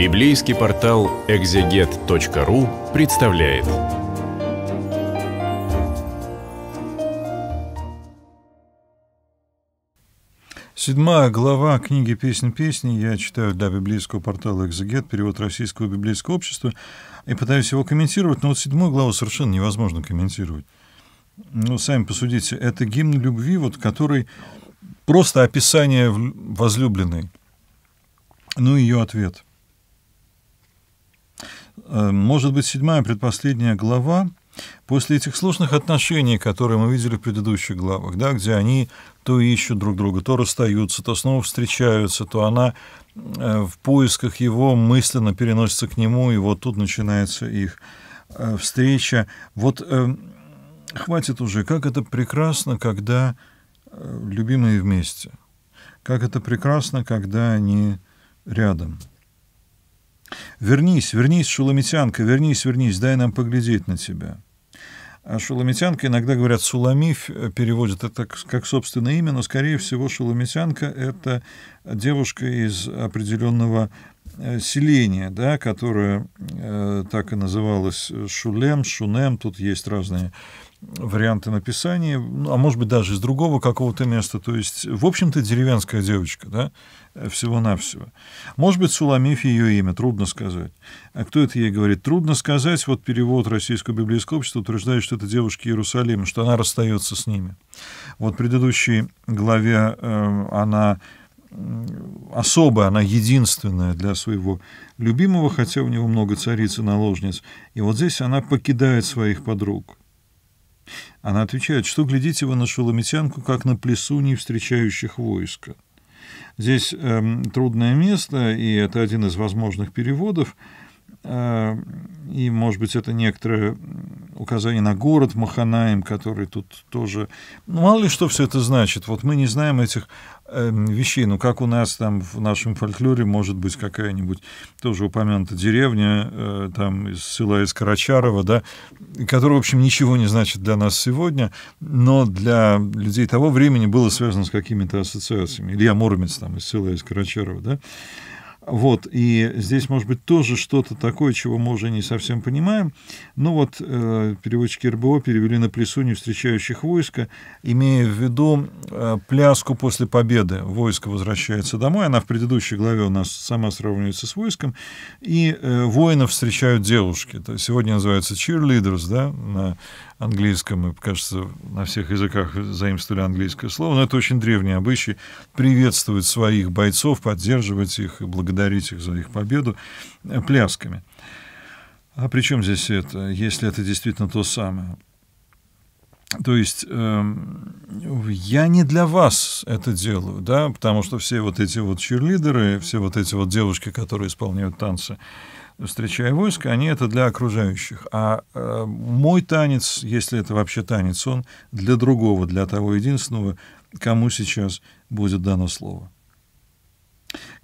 Библейский портал экзегет.ру представляет. Седьмая глава книги «Песнь песни» я читаю для библейского портала «Экзегет», перевод Российского библейского общества, и пытаюсь его комментировать, но вот седьмую главу совершенно невозможно комментировать. Ну, сами посудите, это гимн любви, вот который просто описание возлюбленной, ну и ее ответ – Э, может быть, седьмая, предпоследняя глава, после этих сложных отношений, которые мы видели в предыдущих главах, да, где они то ищут друг друга, то расстаются, то снова встречаются, то она э, в поисках его мысленно переносится к нему, и вот тут начинается их э, встреча. Вот хватит уже, как это прекрасно, когда любимые вместе, как это прекрасно, когда они рядом. «Вернись, вернись, шуламитянка, вернись, вернись, дай нам поглядеть на тебя». А шуламитянка иногда говорят «суламиф», переводят это как как собственное имя, но, скорее всего, шуламитянка — это девушка из определенного э, селения, да, которое э, так и называлось Шулем, Шунем, тут есть разные варианты написания, ну, а может быть даже из другого какого-то места. То есть, в общем-то, деревенская девочка, да, всего-навсего. Может быть, Суламиф ее имя, трудно сказать. А кто это ей говорит? Трудно сказать. Вот перевод Российского библейского общества утверждает, что это девушки Иерусалима, что она расстается с ними. Вот в предыдущей главе э, она особая, она единственная для своего любимого, хотя у него много цариц и наложниц. И вот здесь она покидает своих подруг. Она отвечает, что глядите вы на шеломитянку, как на плесу не встречающих войска. Здесь э, трудное место, и это один из возможных переводов. Э, и, может быть, это некоторое указание на город Маханаем, который тут тоже... Ну, мало ли что все это значит. Вот мы не знаем этих э, вещей. Ну, как у нас там в нашем фольклоре может быть какая-нибудь тоже упомянута деревня, э, там, из села из Карачарова, да, которая, в общем, ничего не значит для нас сегодня, но для людей того времени было связано с какими-то ассоциациями. Илья Муромец там из села из Карачарова, да. Вот, и здесь, может быть, тоже что-то такое, чего мы уже не совсем понимаем. Но ну вот э, переводчики РБО перевели на плясу не встречающих войска, имея в виду э, пляску после победы. Войско возвращается домой, она в предыдущей главе у нас сама сравнивается с войском, и э, воинов встречают девушки. То есть сегодня называется cheerleaders, да, на английском, и, кажется, на всех языках заимствовали английское слово, но это очень древний обычай приветствовать своих бойцов, поддерживать их и благодарить благодарить их за их победу э, плясками. А при чем здесь это, если это действительно то самое? То есть э, я не для вас это делаю, да, потому что все вот эти вот черлидеры, все вот эти вот девушки, которые исполняют танцы, встречая войско, они это для окружающих. А э, мой танец, если это вообще танец, он для другого, для того единственного, кому сейчас будет дано слово.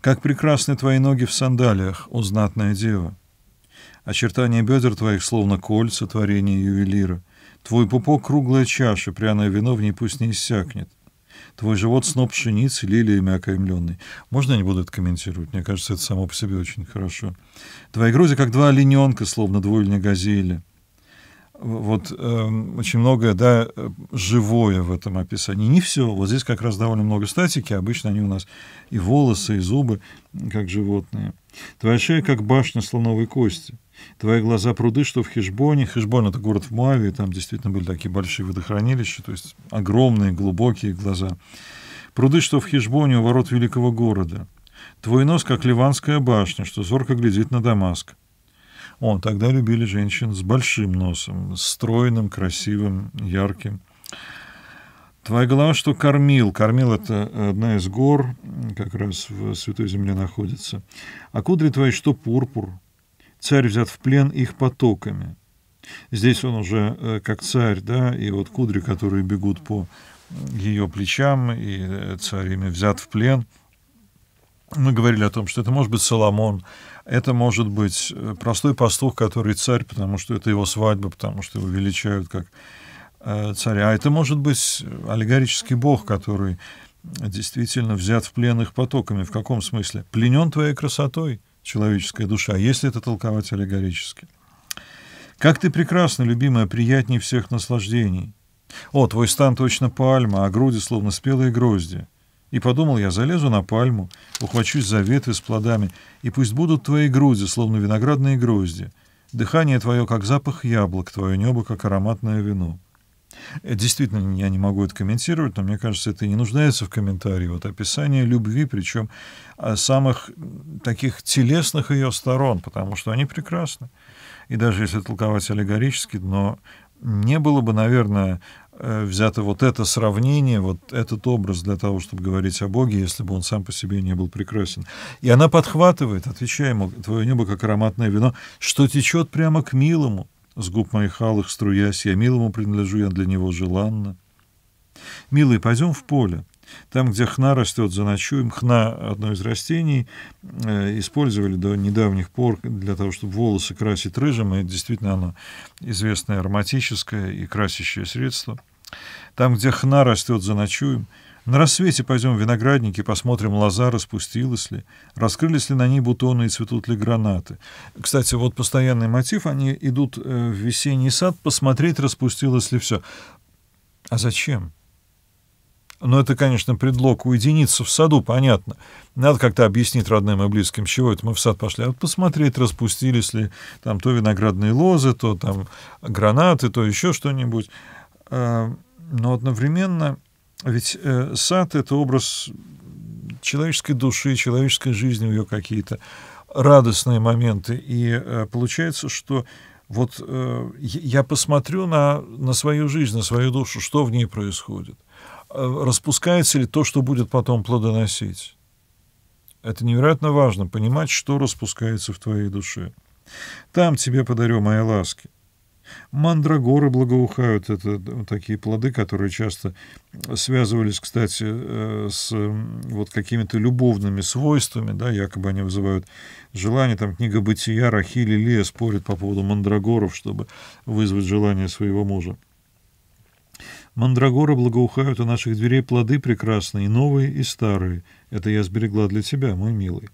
Как прекрасны твои ноги в сандалиях, о знатная дева! Очертания бедер твоих словно кольца творения ювелира. Твой пупок — круглая чаша, пряное вино в ней пусть не иссякнет. Твой живот — сноп пшеницы, лилиями окаймленный. Можно я не буду это комментировать? Мне кажется, это само по себе очень хорошо. Твои груди, как два олененка, словно двуильня газели вот э, очень многое, да, э, живое в этом описании. Не все. Вот здесь как раз довольно много статики. Обычно они у нас и волосы, и зубы, как животные. Твоя шея, как башня слоновой кости. Твои глаза пруды, что в Хижбоне. Хижбон — это город в Муавии, там действительно были такие большие водохранилища, то есть огромные, глубокие глаза. Пруды, что в Хижбоне, у ворот великого города. Твой нос, как ливанская башня, что зорко глядит на Дамаск. Он тогда любили женщин с большим носом, стройным, красивым, ярким. Твоя голова, что кормил. Кормил — это одна из гор, как раз в Святой Земле находится. А кудри твои, что пурпур. Царь взят в плен их потоками. Здесь он уже э, как царь, да, и вот кудри, которые бегут по ее плечам, и э, царь ими взят в плен — мы говорили о том, что это может быть Соломон, это может быть э, простой пастух, который царь, потому что это его свадьба, потому что его величают как э, царя. А это может быть э, аллегорический бог, который действительно взят в плен их потоками. В каком смысле? Пленен твоей красотой, человеческая душа, если это толковать аллегорически. Как ты прекрасна, любимая, приятней всех наслаждений. О, твой стан точно пальма, а груди словно спелые грозди. И подумал я, залезу на пальму, ухвачусь за ветви с плодами, и пусть будут твои груди, словно виноградные грузди. дыхание твое, как запах яблок, твое небо, как ароматное вино. Э, действительно, я не могу это комментировать, но мне кажется, это и не нуждается в комментарии. Вот описание любви, причем э, самых таких телесных ее сторон, потому что они прекрасны. И даже если толковать аллегорически, но не было бы, наверное, Э, взято вот это сравнение, вот этот образ для того, чтобы говорить о Боге, если бы он сам по себе не был прекрасен. И она подхватывает, отвечая ему, твое небо как ароматное вино, что течет прямо к милому, с губ моих алых струясь, я милому принадлежу, я для него желанна. Милый, пойдем в поле, там, где хна растет, заночуем. Хна – одно из растений. Э, использовали до недавних пор для того, чтобы волосы красить рыжим. И действительно оно известное ароматическое и красящее средство. Там, где хна растет, заночуем. На рассвете пойдем в виноградники, посмотрим, лоза распустилась ли, раскрылись ли на ней бутоны и цветут ли гранаты. Кстати, вот постоянный мотив, они идут э, в весенний сад посмотреть, распустилось ли все. А зачем? Но ну, это, конечно, предлог уединиться в саду, понятно. Надо как-то объяснить родным и близким, чего это мы в сад пошли. А вот посмотреть, распустились ли там то виноградные лозы, то там гранаты, то еще что-нибудь. А, но одновременно ведь э, сад — это образ человеческой души, человеческой жизни, у ее какие-то радостные моменты. И э, получается, что вот э, я посмотрю на, на свою жизнь, на свою душу, что в ней происходит — Э, распускается ли то, что будет потом плодоносить. Это невероятно важно, понимать, что распускается в твоей душе. Там тебе подарю мои ласки. Мандрагоры благоухают. Это такие плоды, которые часто связывались, кстати, э, с вот какими-то любовными свойствами, да, якобы они вызывают желание. Там книга «Бытия» Рахили Лия спорит по поводу мандрагоров, чтобы вызвать желание своего мужа. Мандрагоры благоухают у наших дверей плоды прекрасные, новые и старые. Это я сберегла для тебя, мой милый.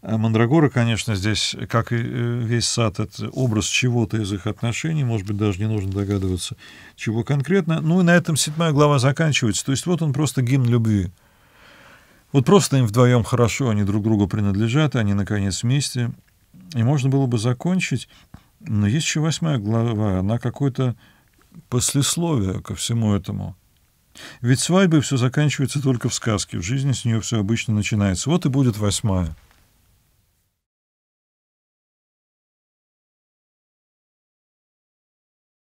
А Мандрагора, конечно, здесь, как и э, весь сад, это образ чего-то из их отношений, может быть, даже не нужно догадываться, чего конкретно. Ну и на этом седьмая глава заканчивается. То есть вот он просто гимн любви. Вот просто им вдвоем хорошо, они друг другу принадлежат, они, наконец, вместе. И можно было бы закончить, но есть еще восьмая глава, она какой-то послесловие ко всему этому. Ведь свадьбы все заканчивается только в сказке, в жизни с нее все обычно начинается. Вот и будет восьмая.